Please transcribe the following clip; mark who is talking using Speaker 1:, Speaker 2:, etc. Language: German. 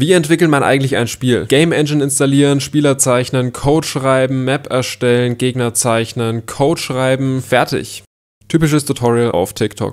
Speaker 1: Wie entwickelt man eigentlich ein Spiel? Game Engine installieren, Spieler zeichnen, Code schreiben, Map erstellen, Gegner zeichnen, Code schreiben, fertig. Typisches Tutorial auf TikTok.